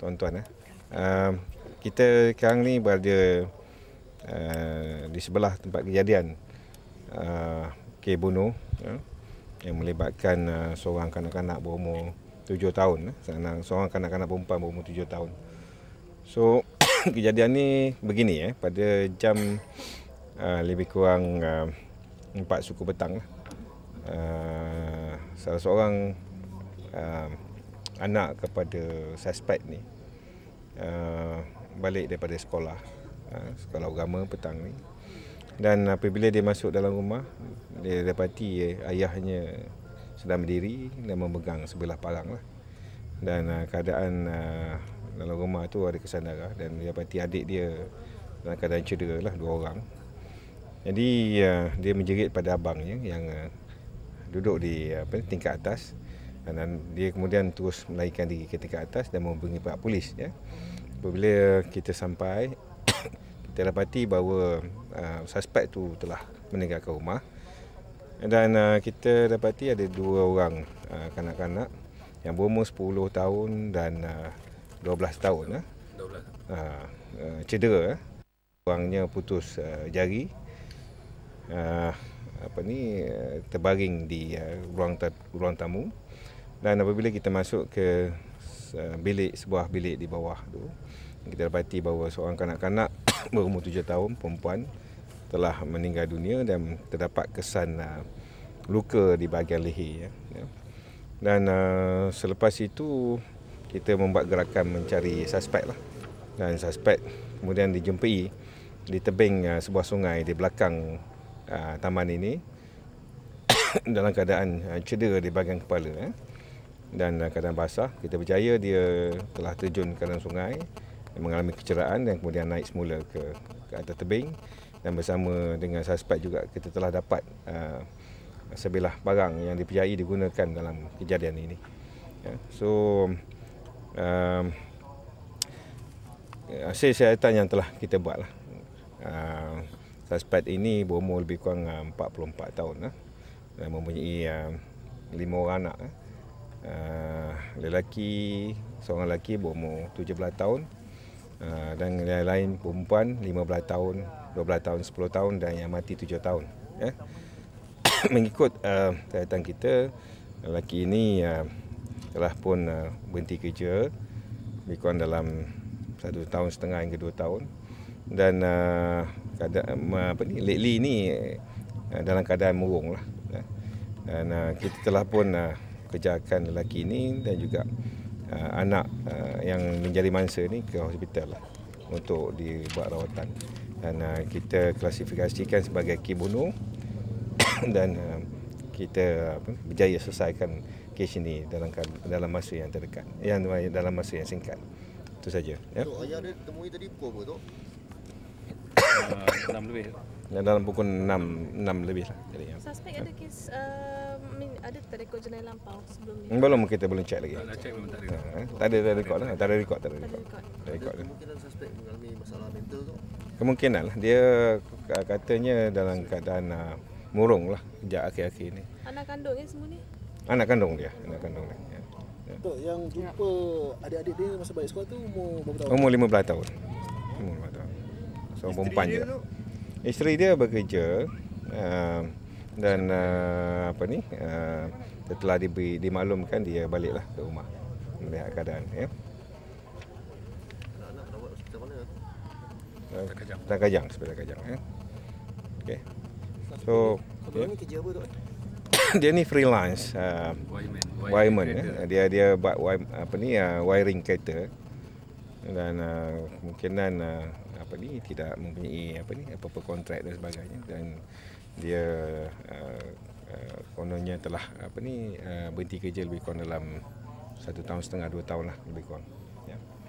tuan-tuan. Eh. Uh, kita sekarang ni berada uh, di sebelah tempat kejadian uh, eh, kek bunuh uh, ya, yang melibatkan uh, seorang kanak-kanak berumur tujuh tahun. Eh. Seorang kanak-kanak perempuan berumur tujuh tahun. So, kejadian ni begini. Eh, pada jam uh, lebih kurang empat uh, suku petang. Uh, salah seorang uh, anak kepada suspek ni uh, balik daripada sekolah uh, sekolah agama petang ni dan apabila dia masuk dalam rumah dia dapati ayahnya sedang berdiri dan memegang sebelah palang lah. dan uh, keadaan uh, dalam rumah tu ada kesandaran dan dia dapati adik dia dalam keadaan cedera lah dua orang jadi uh, dia menjerit pada abangnya yang uh, duduk di apa, tingkat atas dan dia kemudian terus menaikkan diri ke tingkat atas dan menghubungi pihak polis ya. Apabila kita sampai kita dapati bahawa uh, suspek tu telah meninggalkan rumah dan uh, kita dapati ada dua orang uh, kanak-kanak yang berumur 10 tahun dan uh, 12 tahun ya. Uh. 12. Uh, cedera. Ya. Orangnya putus uh, jari. Uh, apa ni uh, terbaring di uh, ruang ruang tamu dan apabila kita masuk ke eh, bilik sebuah bilik di bawah tu kita dapati bahawa seorang kanak-kanak berumur tujuh tahun perempuan telah meninggal dunia dan terdapat kesan uh, luka di bahagian leher ya. ya. dan uh, selepas itu kita membuat gerakan mencari suspek lah. dan suspek kemudian dijumpai di tebing uh, sebuah sungai di belakang uh, taman ini dalam keadaan uh, cedera di bahagian kepala ya dan keadaan basah. Kita percaya dia telah terjun ke dalam sungai mengalami kecederaan dan kemudian naik semula ke, ke atas tebing dan bersama dengan suspek juga kita telah dapat uh, sebilah barang yang dipercayai digunakan dalam kejadian ini. Yeah. So um, hasil syaitan yang telah kita buat lah. Uh, suspek ini berumur lebih kurang 44 uh, tahun lah. mempunyai uh, lima orang anak lah. Eh, lelaki, seorang lelaki berumur 17 tahun uh, dan yang lain perempuan 15 tahun, 12 tahun, 10 tahun dan yang mati 7 tahun. Ya. Mengikut eh, kaitan uh, kita, lelaki ini uh, telah pun uh, berhenti kerja lebih kurang dalam satu tahun setengah hingga dua tahun dan uh, keadaan apa ni lately ni uh, dalam keadaan murung lah ya. dan kita telah pun uh, kejarkan lelaki ini dan juga uh, anak uh, yang menjadi mangsa ini ke hospital lah untuk dibuat rawatan. Dan uh, kita klasifikasikan sebagai kes bunuh dan uh, kita apa, berjaya selesaikan kes ini dalam kan, dalam masa yang terdekat, yang dalam masa yang singkat. Itu saja. Ya. Tuk, ayah dia temui tadi pukul apa tu? Uh, 6 lebih. Dan dalam pukul 6, 6 lebih lah. Jadi, ya. Suspek ada kes, uh, ada tak rekod jenayah lampau sebelum ini. Belum, kita belum cek lagi. Tak check eh? tak ada. Tak ada, tak ada rekod lah. Tak ada rekod, tak ada rekod. Tak ada rekod. Lah. Kemungkinan suspek mengalami masalah mental tu? Kemungkinan lah. Dia katanya dalam keadaan uh, murung lah sejak akhir-akhir ni. Anak kandung ni semua ni? Anak kandung dia. Anak kandung ya. yang jumpa adik-adik dia masa balik sekolah tu umur berapa tahun? Umur 15 tahun. Umur 15 tahun. So, perempuan je. Tu? isteri dia bekerja uh, dan uh, apa ni uh, dia diberi, dimaklumkan dia baliklah ke rumah melihat keadaan ya anak-anak rawat tak kajang tak kajang ya okey so dia ya. ni dia ni freelance uh, wireman ya. dia dia buat apa ni uh, wiring kereta dan uh, kemungkinan uh, apa ni tidak mempunyai apa ni apa-apa kontrak dan sebagainya dan dia uh, uh, kononnya telah apa ni uh, berhenti kerja lebih kurang dalam satu tahun setengah dua tahun lah lebih kurang. Ya.